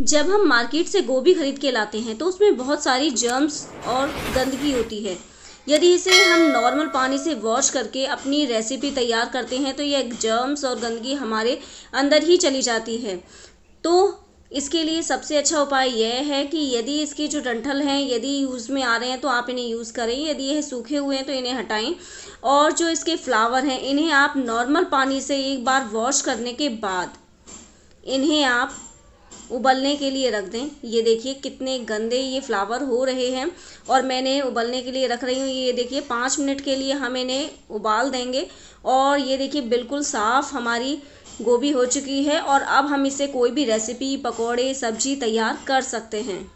जब हम मार्केट से गोभी खरीद के लाते हैं तो उसमें बहुत सारी जर्म्स और गंदगी होती है यदि इसे हम नॉर्मल पानी से वॉश करके अपनी रेसिपी तैयार करते हैं तो यह जर्म्स और गंदगी हमारे अंदर ही चली जाती है तो इसके लिए सबसे अच्छा उपाय यह है कि यदि इसके जो डंठल हैं यदि यूज़ में आ रहे हैं तो आप इन्हें यूज़ करें यदि यह सूखे हुए हैं तो इन्हें हटाएं और जो इसके फ्लावर हैं इन्हें आप नॉर्मल पानी से एक बार वॉश करने के बाद इन्हें आप उबलने के लिए रख दें ये देखिए कितने गंदे ये फ्लावर हो रहे हैं और मैंने उबलने के लिए रख रही हूँ ये देखिए पाँच मिनट के लिए हम इन्हें उबाल देंगे और ये देखिए बिल्कुल साफ़ हमारी गोभी हो चुकी है और अब हम इसे कोई भी रेसिपी पकौड़े सब्जी तैयार कर सकते हैं